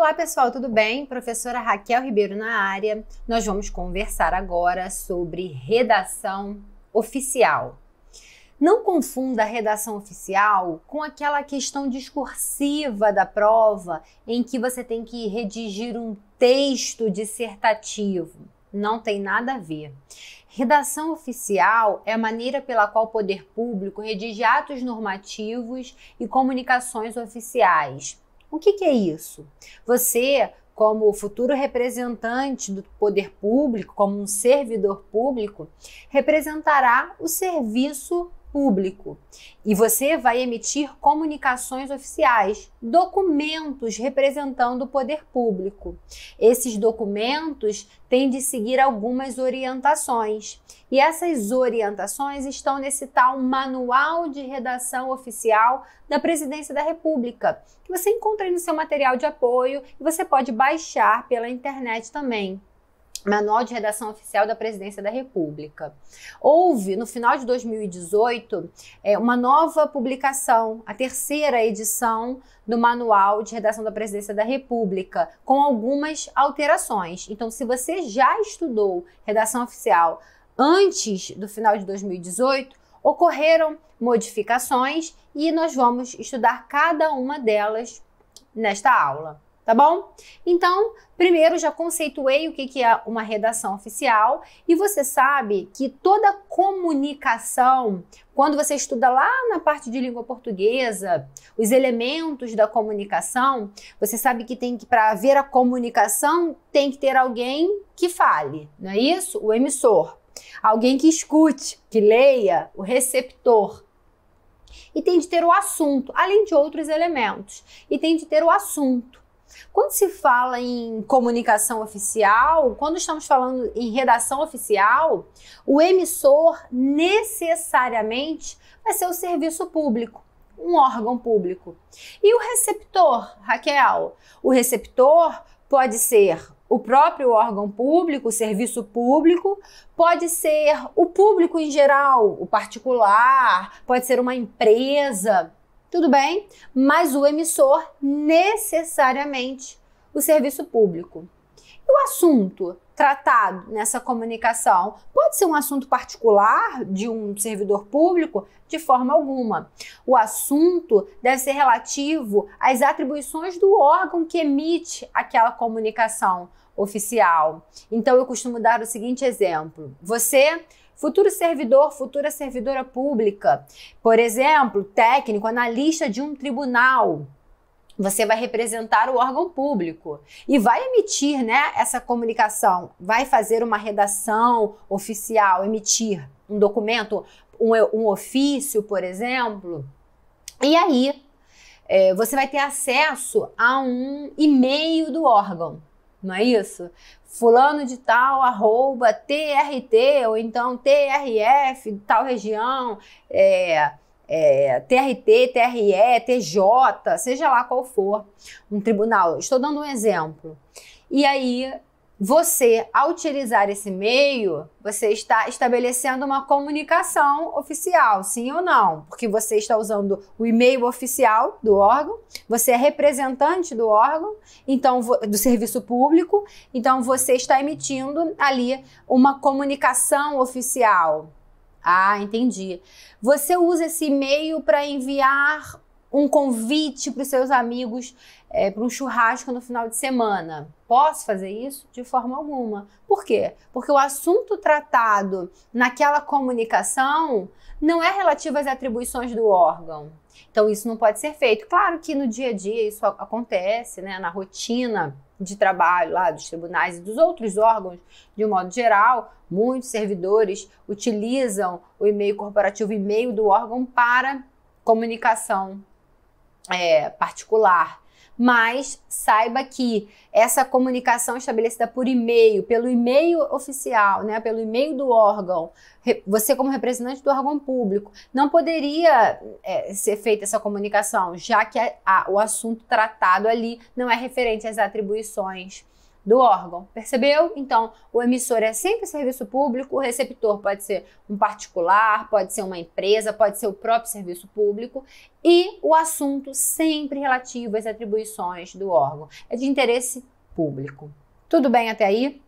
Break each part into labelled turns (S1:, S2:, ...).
S1: Olá, pessoal, tudo bem? Professora Raquel Ribeiro na área. Nós vamos conversar agora sobre redação oficial. Não confunda a redação oficial com aquela questão discursiva da prova em que você tem que redigir um texto dissertativo. Não tem nada a ver. Redação oficial é a maneira pela qual o poder público redige atos normativos e comunicações oficiais o que, que é isso? Você, como futuro representante do poder público, como um servidor público, representará o serviço público. E você vai emitir comunicações oficiais, documentos representando o poder público. Esses documentos têm de seguir algumas orientações. E essas orientações estão nesse tal Manual de Redação Oficial da Presidência da República, que você encontra aí no seu material de apoio e você pode baixar pela internet também. Manual de Redação Oficial da Presidência da República. Houve, no final de 2018, é, uma nova publicação, a terceira edição do Manual de Redação da Presidência da República, com algumas alterações. Então, se você já estudou redação oficial antes do final de 2018, ocorreram modificações e nós vamos estudar cada uma delas nesta aula tá bom? Então, primeiro já conceituei o que é uma redação oficial e você sabe que toda comunicação, quando você estuda lá na parte de língua portuguesa, os elementos da comunicação, você sabe que tem que para haver a comunicação tem que ter alguém que fale, não é isso? O emissor, alguém que escute, que leia, o receptor e tem de ter o assunto, além de outros elementos, e tem de ter o assunto. Quando se fala em comunicação oficial, quando estamos falando em redação oficial, o emissor necessariamente vai ser o serviço público um órgão público. E o receptor, Raquel? O receptor pode ser o próprio órgão público, o serviço público, pode ser o público em geral, o particular, pode ser uma empresa tudo bem, mas o emissor necessariamente o serviço público. o assunto tratado nessa comunicação pode ser um assunto particular de um servidor público? De forma alguma. O assunto deve ser relativo às atribuições do órgão que emite aquela comunicação oficial. Então eu costumo dar o seguinte exemplo: você futuro servidor, futura servidora pública, por exemplo, técnico, analista de um tribunal. Você vai representar o órgão público e vai emitir né, essa comunicação, vai fazer uma redação oficial, emitir um documento, um, um ofício, por exemplo. E aí, é, você vai ter acesso a um e-mail do órgão não é isso? Fulano de tal, arroba TRT, ou então TRF, tal região, é, é, TRT, TRE, TJ, seja lá qual for, um tribunal. Estou dando um exemplo. E aí você, ao utilizar esse meio, você está estabelecendo uma comunicação oficial, sim ou não, porque você está usando o e-mail oficial do órgão, você é representante do órgão, então do serviço público, então você está emitindo ali uma comunicação oficial. Ah, entendi. Você usa esse e-mail para enviar um convite para os seus amigos é, para um churrasco no final de semana. Posso fazer isso? De forma alguma. Por quê? Porque o assunto tratado naquela comunicação não é relativo às atribuições do órgão. Então, isso não pode ser feito. Claro que no dia a dia isso acontece, né? na rotina de trabalho lá dos tribunais e dos outros órgãos, de um modo geral, muitos servidores utilizam o e-mail corporativo, e-mail do órgão para comunicação é, particular mas saiba que essa comunicação estabelecida por e-mail, pelo e-mail oficial, né, pelo e-mail do órgão, você como representante do órgão público, não poderia é, ser feita essa comunicação, já que a, a, o assunto tratado ali não é referente às atribuições do órgão. Percebeu? Então, o emissor é sempre serviço público, o receptor pode ser um particular, pode ser uma empresa, pode ser o próprio serviço público e o assunto sempre relativo às atribuições do órgão. É de interesse público. Tudo bem até aí?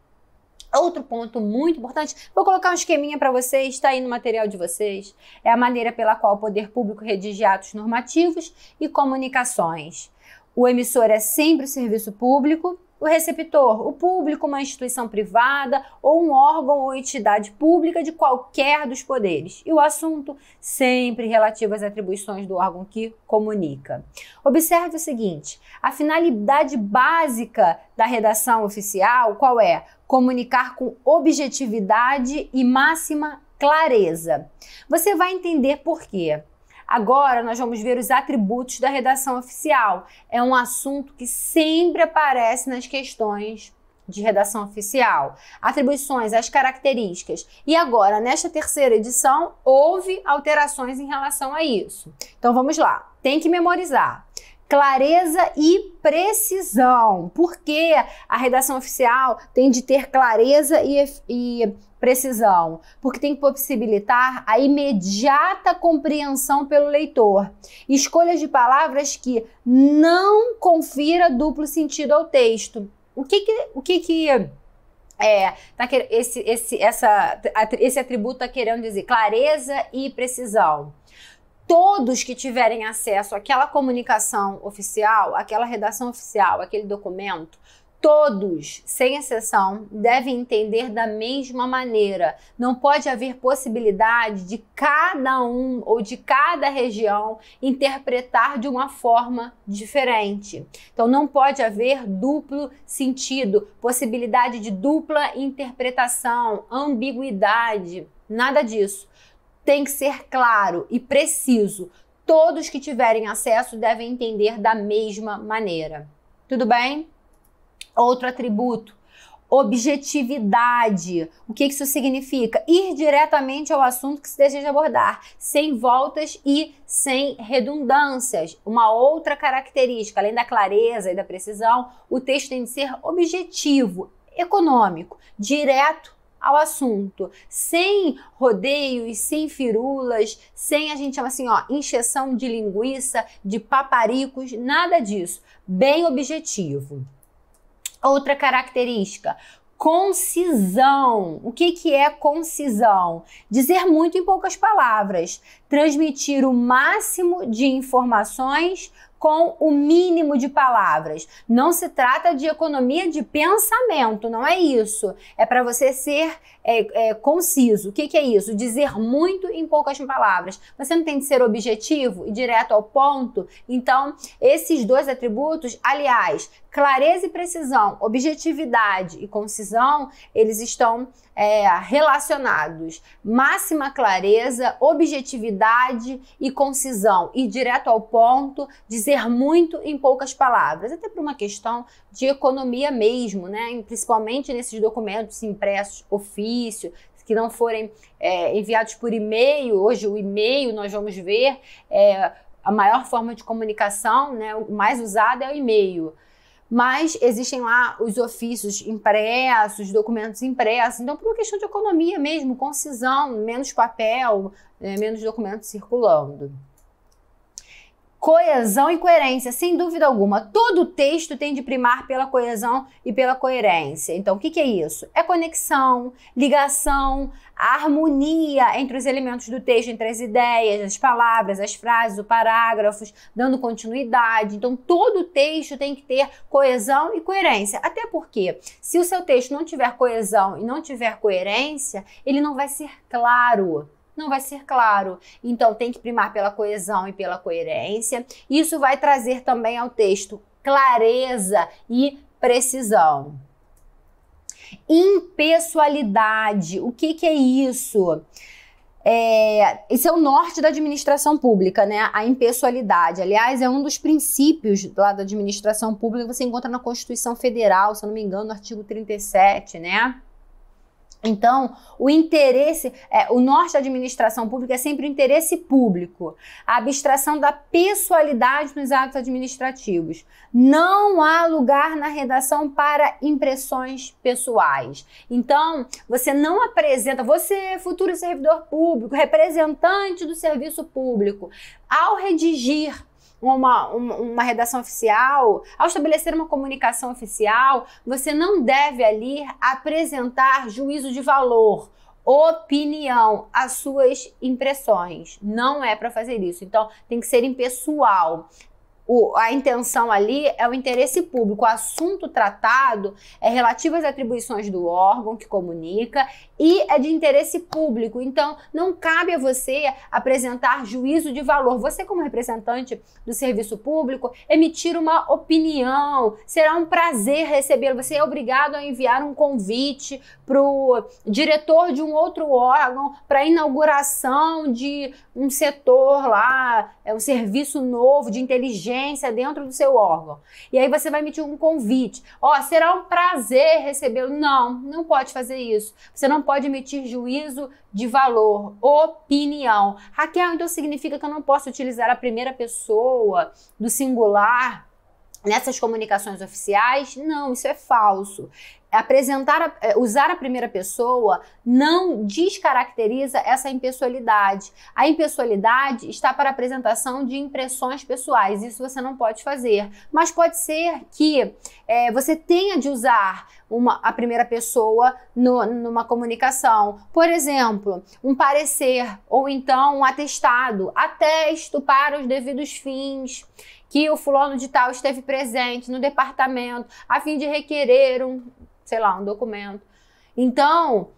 S1: Outro ponto muito importante, vou colocar um esqueminha para vocês, está aí no material de vocês, é a maneira pela qual o poder público redige atos normativos e comunicações. O emissor é sempre o serviço público, o receptor, o público, uma instituição privada ou um órgão ou entidade pública de qualquer dos poderes. E o assunto sempre relativo às atribuições do órgão que comunica. Observe o seguinte: a finalidade básica da redação oficial qual é? Comunicar com objetividade e máxima clareza. Você vai entender por quê. Agora nós vamos ver os atributos da redação oficial. É um assunto que sempre aparece nas questões de redação oficial, atribuições, as características. E agora, nesta terceira edição, houve alterações em relação a isso. Então vamos lá, tem que memorizar. Clareza e precisão, porque a redação oficial tem de ter clareza e, e precisão, porque tem que possibilitar a imediata compreensão pelo leitor. Escolha de palavras que não confira duplo sentido ao texto. O que que, o que, que é, tá, esse, esse, essa, esse atributo está querendo dizer clareza e precisão todos que tiverem acesso àquela comunicação oficial, àquela redação oficial, aquele documento, todos, sem exceção, devem entender da mesma maneira. Não pode haver possibilidade de cada um ou de cada região interpretar de uma forma diferente. Então não pode haver duplo sentido, possibilidade de dupla interpretação, ambiguidade, nada disso. Tem que ser claro e preciso. Todos que tiverem acesso devem entender da mesma maneira. Tudo bem? Outro atributo, objetividade. O que isso significa? Ir diretamente ao assunto que se deseja abordar, sem voltas e sem redundâncias. Uma outra característica, além da clareza e da precisão, o texto tem de ser objetivo, econômico, direto ao assunto, sem rodeios, sem firulas, sem a gente chama assim, ó, injeção de linguiça, de paparicos, nada disso. Bem objetivo. Outra característica, concisão. O que, que é concisão? Dizer muito em poucas palavras, transmitir o máximo de informações com o mínimo de palavras. Não se trata de economia de pensamento, não é isso. É para você ser é, é, conciso. O que, que é isso? Dizer muito em poucas palavras. Você não tem de ser objetivo e direto ao ponto. Então, esses dois atributos, aliás, clareza e precisão, objetividade e concisão, eles estão é, relacionados máxima clareza, objetividade e concisão, e direto ao ponto, dizer muito em poucas palavras, até por uma questão de economia mesmo, né? principalmente nesses documentos impressos, ofício, que não forem é, enviados por e-mail, hoje o e-mail nós vamos ver, é, a maior forma de comunicação, né, mais usado é o e-mail mas existem lá os ofícios impressos, documentos impressos. Então, por uma questão de economia mesmo, concisão, menos papel, é, menos documentos circulando coesão e coerência, sem dúvida alguma. Todo texto tem de primar pela coesão e pela coerência. Então, o que, que, é isso? É conexão, ligação, harmonia entre os elementos do texto, entre as ideias, as palavras, as frases, os parágrafos, dando continuidade. Então, todo texto tem que ter coesão e coerência. Até porque, se o seu texto não tiver coesão e não tiver coerência, ele não vai ser claro não vai ser claro. Então tem que primar pela coesão e pela coerência. Isso vai trazer também ao texto clareza e precisão. Impessoalidade, o que, que é isso? É, esse é o norte da administração pública, né? A impessoalidade. Aliás, é um dos princípios lá da administração pública, você encontra na Constituição Federal, se eu não me engano, no artigo 37, né? Então, o interesse, é, o norte da administração pública é sempre o interesse público, a abstração da pessoalidade nos atos administrativos. Não há lugar na redação para impressões pessoais. Então, você não apresenta, você, futuro servidor público, representante do serviço público, ao redigir uma, uma, uma redação oficial, ao estabelecer uma comunicação oficial, você não deve ali apresentar juízo de valor opinião, as suas impressões. Não é para fazer isso. Então, tem que ser impessoal. O, a intenção ali é o interesse público. O assunto tratado é relativo às atribuições do órgão que comunica e é de interesse público. Então, não cabe a você apresentar juízo de valor. Você, como representante do serviço público, emitir uma opinião. Será um prazer recebê-lo. Você é obrigado a enviar um convite para o diretor de um outro órgão para a inauguração de um setor lá, é um serviço novo de inteligência dentro do seu órgão. E aí você vai emitir um convite. Ó, oh, será um prazer recebê-lo. Não, não pode fazer isso. Você não pode pode emitir juízo de valor, opinião. Raquel, então significa que eu não posso utilizar a primeira pessoa do singular nessas comunicações oficiais? Não, isso é falso. Apresentar, é, usar a primeira pessoa não descaracteriza essa impessoalidade. A impessoalidade está para apresentação de impressões pessoais, isso você não pode fazer. Mas pode ser que é, você tenha de usar uma, a primeira pessoa no, numa comunicação. Por exemplo, um parecer ou então um atestado, atesto para os devidos fins que o fulano de tal esteve presente no departamento a fim de requerer um, sei lá, um documento. Então,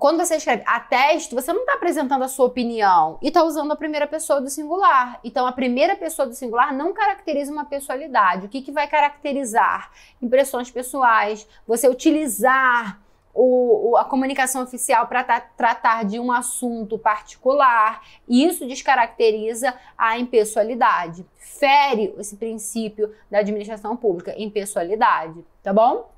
S1: quando você escreve atesto, você não está apresentando a sua opinião e está usando a primeira pessoa do singular. Então, a primeira pessoa do singular não caracteriza uma pessoalidade. O que, que vai caracterizar? Impressões pessoais, você utilizar o, a comunicação oficial para tratar de um assunto particular. E isso descaracteriza a impessoalidade. Fere esse princípio da administração pública, impessoalidade, tá bom?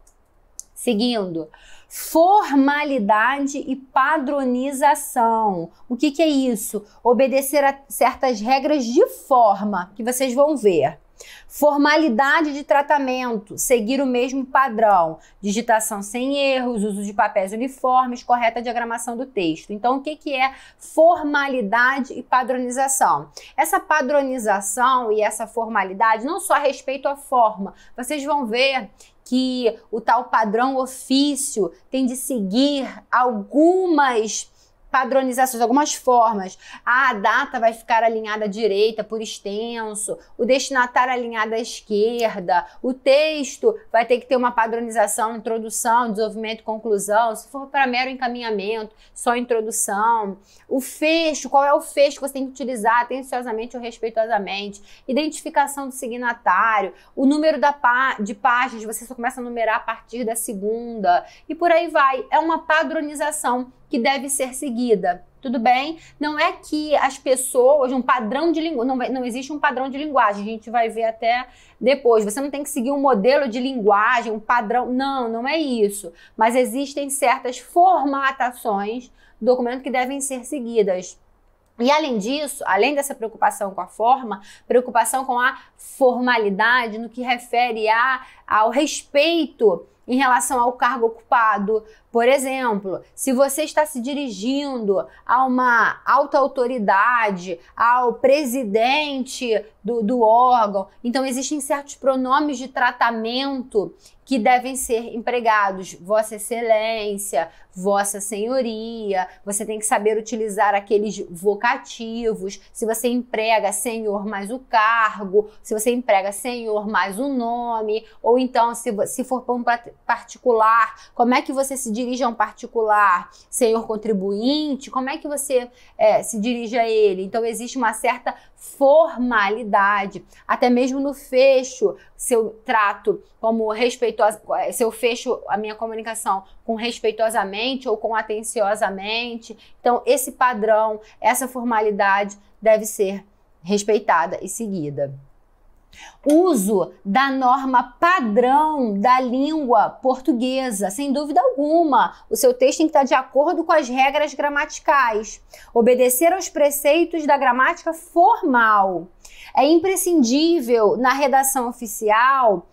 S1: Seguindo formalidade e padronização. O que, que é isso? Obedecer a certas regras de forma que vocês vão ver. Formalidade de tratamento, seguir o mesmo padrão, digitação sem erros, uso de papéis uniformes, correta diagramação do texto. Então, o que, que é formalidade e padronização? Essa padronização e essa formalidade não só a respeito à forma, vocês vão ver que o tal padrão ofício tem de seguir algumas padronizações, algumas formas. a data vai ficar alinhada à direita por extenso, o destinatário alinhado à esquerda, o texto vai ter que ter uma padronização, introdução, desenvolvimento, conclusão, se for para mero encaminhamento, só introdução. O fecho, qual é o fecho que você tem que utilizar atenciosamente ou respeitosamente, identificação do signatário, o número da pá de páginas, você só começa a numerar a partir da segunda, e por aí vai. É uma padronização que deve ser seguida. Tudo bem? Não é que as pessoas, um padrão de linguagem, não, não existe um padrão de linguagem, a gente vai ver até depois. Você não tem que seguir um modelo de linguagem, um padrão. Não, não é isso. Mas existem certas formatações do documento que devem ser seguidas. E além disso, além dessa preocupação com a forma, preocupação com a formalidade no que refere a, ao respeito em relação ao cargo ocupado. Por exemplo, se você está se dirigindo a uma alta autoridade, ao presidente do, do órgão, então existem certos pronomes de tratamento que devem ser empregados. Vossa Excelência, Vossa Senhoria, você tem que saber utilizar aqueles vocativos. Se você emprega senhor mais o cargo, se você emprega senhor mais o nome, ou então se, se for para um particular, como é que você se dirige a um particular? Senhor contribuinte, como é que você é, se dirige a ele? Então existe uma certa formalidade, até mesmo no fecho, seu trato como respeitoso se eu fecho a minha comunicação com respeitosamente ou com atenciosamente. Então, esse padrão, essa formalidade deve ser respeitada e seguida. Uso da norma padrão da língua portuguesa, sem dúvida alguma. O seu texto tem que estar de acordo com as regras gramaticais. Obedecer aos preceitos da gramática formal. É imprescindível na redação oficial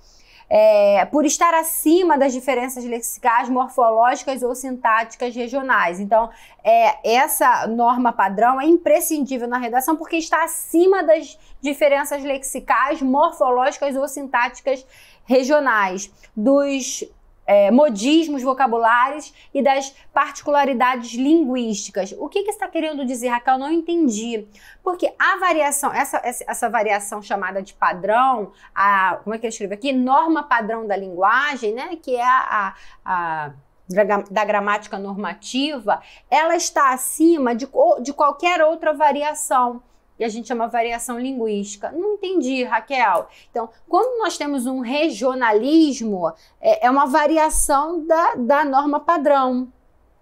S1: é, por estar acima das diferenças lexicais, morfológicas ou sintáticas regionais. Então, é, essa norma padrão é imprescindível na redação porque está acima das diferenças lexicais, morfológicas ou sintáticas regionais, dos é, modismos vocabulares e das particularidades linguísticas. O que, que está querendo dizer, Raquel? Eu não entendi. Porque a variação, essa, essa variação chamada de padrão, a, como é que eu escreveu aqui? Norma padrão da linguagem, né? Que é a, a, a da gramática normativa, ela está acima de, de qualquer outra variação e a gente chama variação linguística. Não entendi, Raquel. Então, quando nós temos um regionalismo, é, é uma variação da, da norma padrão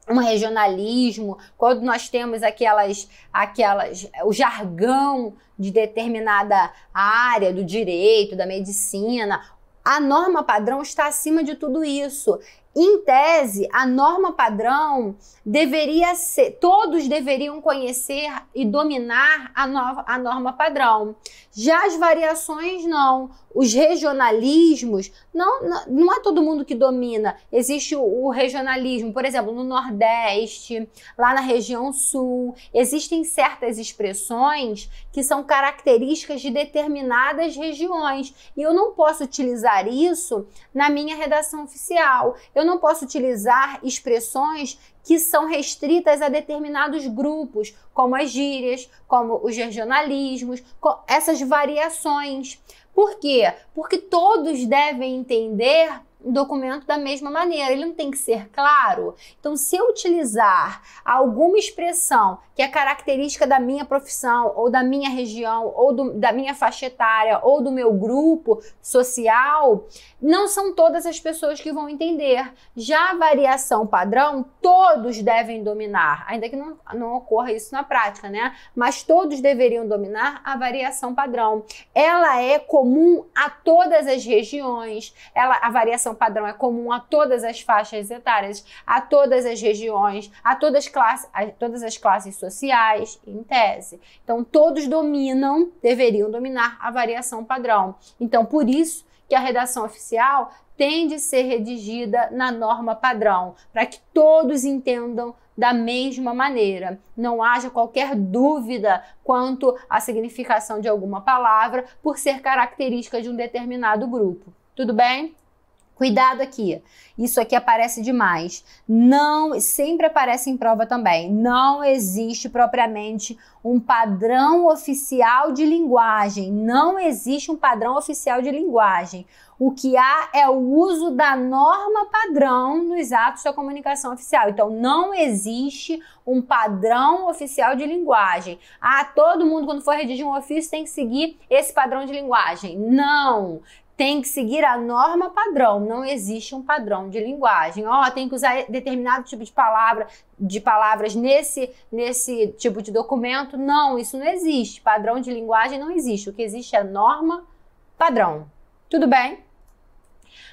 S1: um regionalismo, quando nós temos aquelas, aquelas, o jargão de determinada área do direito, da medicina, a norma padrão está acima de tudo isso. Em tese, a norma padrão deveria ser, todos deveriam conhecer e dominar a, a norma padrão. Já as variações não, os regionalismos, não, não, não é todo mundo que domina. Existe o, o regionalismo, por exemplo, no Nordeste, lá na região Sul, existem certas expressões que são características de determinadas regiões e eu não posso utilizar isso na minha redação oficial. Eu não posso utilizar expressões que são restritas a determinados grupos, como as gírias, como os regionalismos, essas variações. Por quê? Porque todos devem entender documento da mesma maneira, ele não tem que ser claro. Então, se eu utilizar alguma expressão que é característica da minha profissão, ou da minha região, ou do, da minha faixa etária, ou do meu grupo social, não são todas as pessoas que vão entender. Já a variação padrão, todos devem dominar, ainda que não, não ocorra isso na prática, né? Mas todos deveriam dominar a variação padrão. Ela é comum a todas as regiões, ela, a variação padrão é comum a todas as faixas etárias, a todas as regiões, a todas, classe, a todas as classes sociais, em tese. Então, todos dominam, deveriam dominar a variação padrão. Então, por isso que a redação oficial tem de ser redigida na norma padrão, para que todos entendam da mesma maneira. Não haja qualquer dúvida quanto à significação de alguma palavra por ser característica de um determinado grupo. Tudo bem? Cuidado aqui, isso aqui aparece demais. Não, sempre aparece em prova também. Não existe propriamente um padrão oficial de linguagem. Não existe um padrão oficial de linguagem. O que há é o uso da norma padrão nos atos da comunicação oficial. Então, não existe um padrão oficial de linguagem. Ah, todo mundo, quando for redigir um ofício, tem que seguir esse padrão de linguagem. Não! tem que seguir a norma padrão. Não existe um padrão de linguagem. Ó, oh, tem que usar determinado tipo de palavra, de palavras nesse nesse tipo de documento. Não, isso não existe. Padrão de linguagem não existe. O que existe é norma padrão. Tudo bem?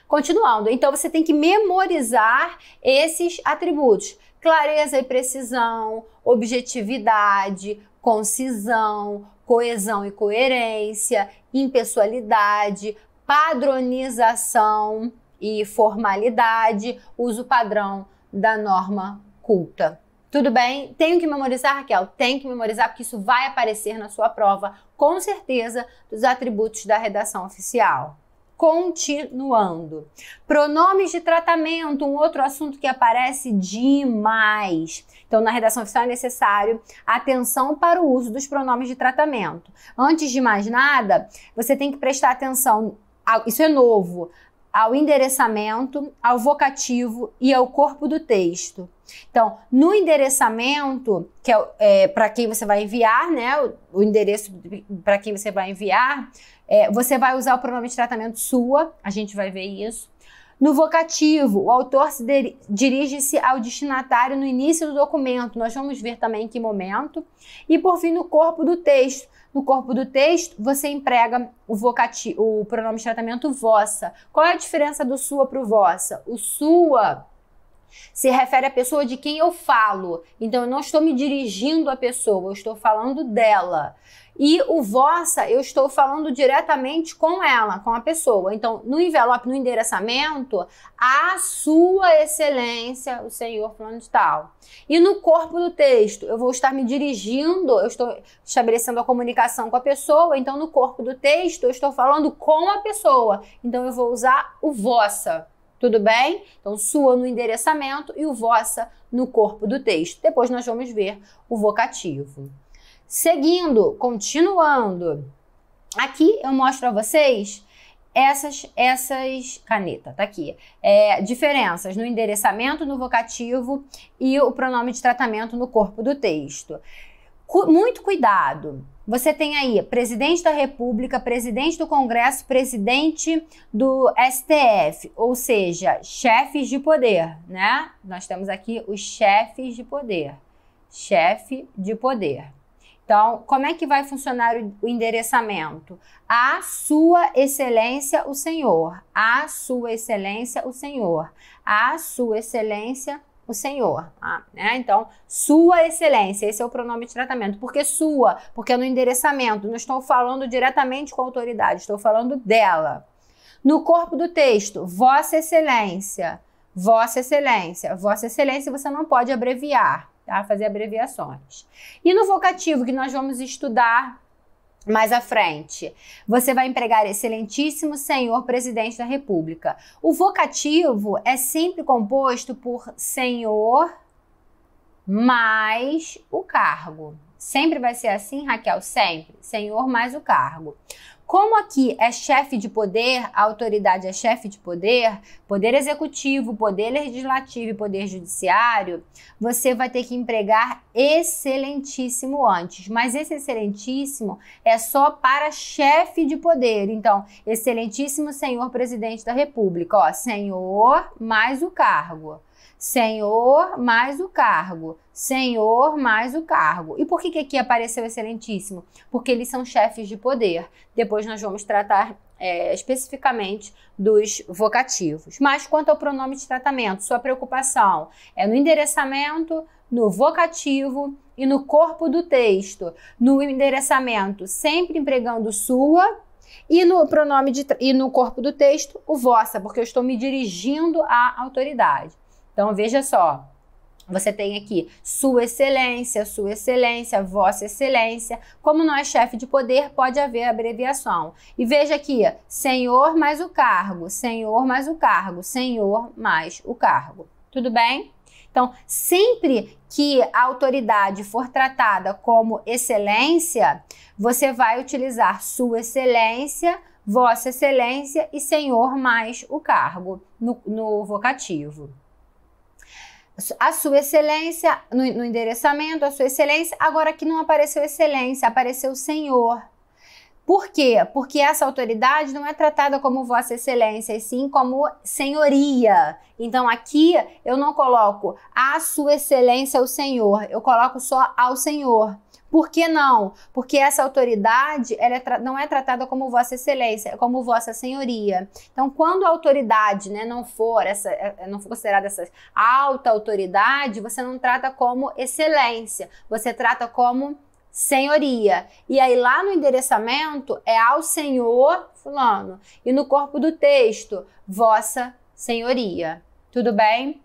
S1: Continuando, então você tem que memorizar esses atributos: clareza e precisão, objetividade, concisão, coesão e coerência, impessoalidade, padronização e formalidade, uso padrão da norma culta. Tudo bem? Tenho que memorizar, Raquel? Tenho que memorizar, porque isso vai aparecer na sua prova, com certeza, dos atributos da redação oficial. Continuando. Pronomes de tratamento, um outro assunto que aparece demais. Então, na redação oficial é necessário atenção para o uso dos pronomes de tratamento. Antes de mais nada, você tem que prestar atenção ao, isso é novo, ao endereçamento, ao vocativo e ao corpo do texto. Então, no endereçamento, que é, é para quem você vai enviar, né? O, o endereço para quem você vai enviar, é, você vai usar o pronome de tratamento sua, a gente vai ver isso. No vocativo, o autor se dirige-se ao destinatário no início do documento, nós vamos ver também em que momento. E por fim, no corpo do texto. No corpo do texto, você emprega o, vocativo, o pronome de tratamento vossa. Qual é a diferença do sua para o vossa? O sua se refere à pessoa de quem eu falo. Então eu não estou me dirigindo à pessoa, eu estou falando dela. E o vossa, eu estou falando diretamente com ela, com a pessoa. Então, no envelope, no endereçamento, a sua excelência, o senhor falando de tal. E no corpo do texto, eu vou estar me dirigindo, eu estou estabelecendo a comunicação com a pessoa, então no corpo do texto, eu estou falando com a pessoa. Então, eu vou usar o vossa. Tudo bem? Então, sua no endereçamento e o vossa no corpo do texto. Depois nós vamos ver o vocativo. Seguindo, continuando, aqui eu mostro a vocês essas essas caneta tá aqui é, diferenças no endereçamento no vocativo e o pronome de tratamento no corpo do texto muito cuidado você tem aí presidente da República, presidente do Congresso, presidente do STF, ou seja, chefes de poder, né? Nós temos aqui os chefes de poder. Chefe de poder. Então, como é que vai funcionar o endereçamento? A Sua Excelência o Senhor. A Sua Excelência o Senhor. A Sua Excelência o o Senhor, tá? né? Então, sua excelência, esse é o pronome de tratamento. Porque sua, porque é no endereçamento, não estou falando diretamente com a autoridade, estou falando dela. No corpo do texto, vossa excelência, vossa excelência, vossa excelência, você não pode abreviar, tá? Fazer abreviações. E no vocativo que nós vamos estudar mais à frente, você vai empregar Excelentíssimo Senhor Presidente da República. O vocativo é sempre composto por Senhor mais o cargo. Sempre vai ser assim, Raquel? Sempre. Senhor mais o cargo. Como aqui é chefe de poder, a autoridade é chefe de poder, poder executivo, poder legislativo e poder judiciário, você vai ter que empregar excelentíssimo antes. Mas esse excelentíssimo é só para chefe de poder. Então, excelentíssimo senhor presidente da República, ó, senhor mais o cargo. Senhor mais o cargo, Senhor mais o cargo. E por que, que aqui apareceu excelentíssimo? Porque eles são chefes de poder. Depois nós vamos tratar é, especificamente dos vocativos. Mas quanto ao pronome de tratamento, sua preocupação é no endereçamento, no vocativo e no corpo do texto. No endereçamento, sempre empregando sua e no pronome de, e no corpo do texto, o vossa, porque eu estou me dirigindo à autoridade. Então veja só, você tem aqui Sua Excelência, Sua Excelência, Vossa Excelência. Como não é chefe de poder, pode haver abreviação. E veja aqui, Senhor mais o cargo, Senhor mais o cargo, Senhor mais o cargo. Tudo bem? Então, sempre que a autoridade for tratada como excelência, você vai utilizar Sua Excelência, Vossa Excelência e Senhor mais o cargo no, no vocativo a sua excelência no, no endereçamento, a sua excelência, agora aqui não apareceu excelência, apareceu senhor. Por quê? Porque essa autoridade não é tratada como Vossa Excelência, e sim como senhoria. Então aqui eu não coloco a Sua Excelência o Senhor, eu coloco só ao Senhor. Por que não? Porque essa autoridade ela é não é tratada como Vossa Excelência, é como Vossa Senhoria. Então, quando a autoridade né, não for essa, é, é, não for considerada essa alta autoridade, você não trata como excelência, você trata como senhoria. E aí lá no endereçamento é ao senhor fulano e no corpo do texto, vossa senhoria. Tudo bem?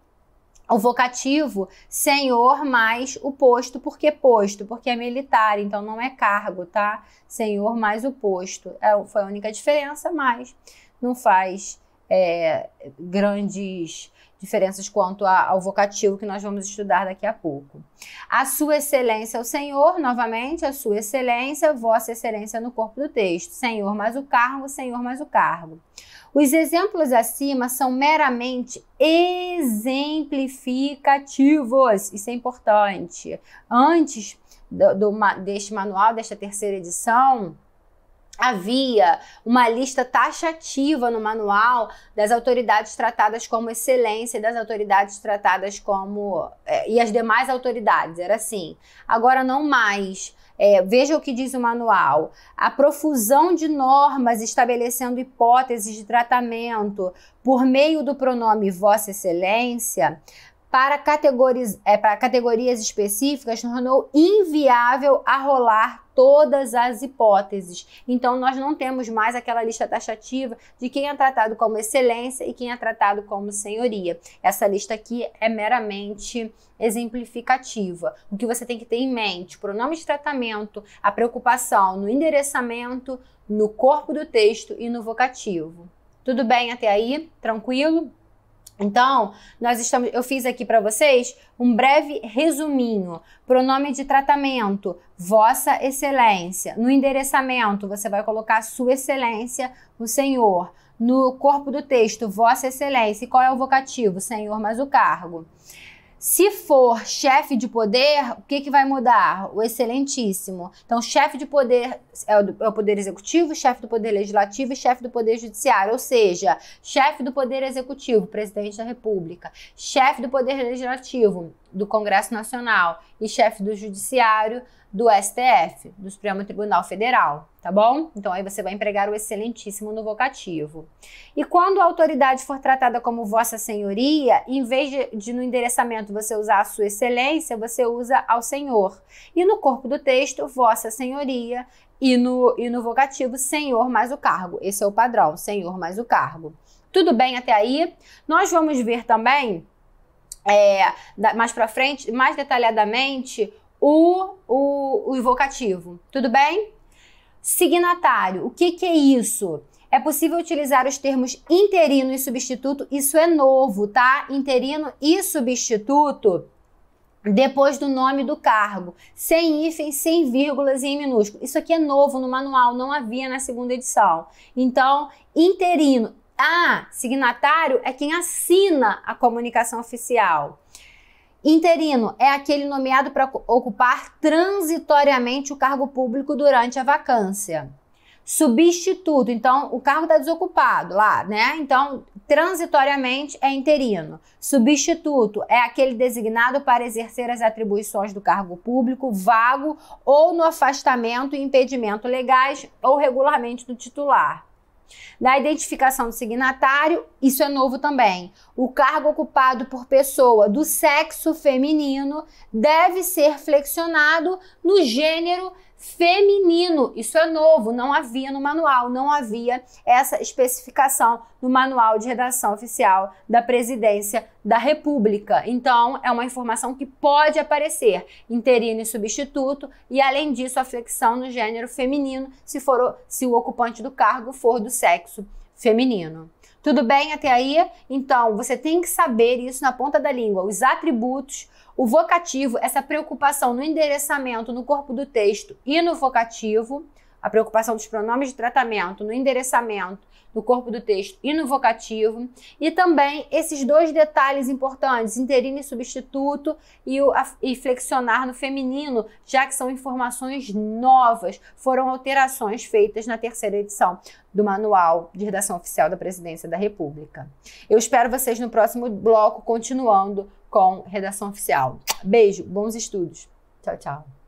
S1: o vocativo senhor mais o posto, porque é posto, porque é militar, então não é cargo, tá? Senhor mais o posto. É, foi a única diferença, mas não faz é, grandes diferenças quanto a, ao vocativo que nós vamos estudar daqui a pouco. A Sua Excelência, é o Senhor, novamente, a Sua Excelência, Vossa Excelência no corpo do texto. Senhor mais o cargo, Senhor mais o cargo. Os exemplos acima são meramente exemplificativos, isso é importante. Antes do, do, deste manual, desta terceira edição, havia uma lista taxativa no manual das autoridades tratadas como excelência e das autoridades tratadas como é, e as demais autoridades era assim agora não mais é, veja o que diz o manual a profusão de normas estabelecendo hipóteses de tratamento por meio do pronome vossa excelência para, categoriz, é, para categorias específicas tornou inviável arrolar todas as hipóteses. Então, nós não temos mais aquela lista taxativa de quem é tratado como excelência e quem é tratado como senhoria. Essa lista aqui é meramente exemplificativa. O que você tem que ter em mente, o pronome de tratamento, a preocupação no endereçamento, no corpo do texto e no vocativo. Tudo bem até aí? Tranquilo? Então, nós estamos, eu fiz aqui para vocês um breve resuminho. Pronome de tratamento, Vossa Excelência. No endereçamento, você vai colocar Sua Excelência, o Senhor. No corpo do texto, Vossa Excelência. E qual é o vocativo? Senhor, mais o cargo. Se for chefe de poder, o que, que vai mudar? O excelentíssimo. Então, chefe de poder é o, é o poder executivo, chefe do poder legislativo e chefe do poder judiciário. Ou seja, chefe do poder executivo, presidente da república, chefe do poder legislativo, do Congresso Nacional e chefe do Judiciário do STF, do Supremo Tribunal Federal, tá bom? Então aí você vai empregar o excelentíssimo no vocativo. E quando a autoridade for tratada como Vossa Senhoria, em vez de, de no endereçamento você usar a Sua Excelência, você usa ao Senhor. E no corpo do texto, Vossa Senhoria. E no, e no vocativo, senhor mais o cargo. Esse é o padrão, senhor mais o cargo. Tudo bem até aí? Nós vamos ver também é, mais para frente, mais detalhadamente, o, o, o invocativo. Tudo bem? Signatário, o que, que é isso? É possível utilizar os termos interino e substituto, isso é novo, tá? Interino e substituto depois do nome do cargo, sem hífen, sem vírgulas e em minúsculo. Isso aqui é novo no manual, não havia na segunda edição. Então, interino ah, signatário é quem assina a comunicação oficial. Interino é aquele nomeado para ocupar transitoriamente o cargo público durante a vacância. Substituto, então o cargo está desocupado lá, né? Então, transitoriamente é interino. Substituto é aquele designado para exercer as atribuições do cargo público vago ou no afastamento e impedimento legais ou regularmente do titular. Da identificação do signatário, isso é novo também. O cargo ocupado por pessoa do sexo feminino deve ser flexionado no gênero feminino. Isso é novo, não havia no manual, não havia essa especificação no manual de redação oficial da presidência da República. Então, é uma informação que pode aparecer interino e substituto, e além disso, a flexão no gênero feminino, se, for, se o ocupante do cargo for do sexo feminino. Tudo bem até aí? Então, você tem que saber isso na ponta da língua, os atributos o vocativo, essa preocupação no endereçamento no corpo do texto e no vocativo, a preocupação dos pronomes de tratamento no endereçamento no corpo do texto e no vocativo, e também esses dois detalhes importantes, interino e substituto, e, o, a, e flexionar no feminino, já que são informações novas, foram alterações feitas na terceira edição do Manual de Redação Oficial da Presidência da República. Eu espero vocês no próximo bloco, continuando com Redação Oficial. Beijo, bons estudos. Tchau, tchau.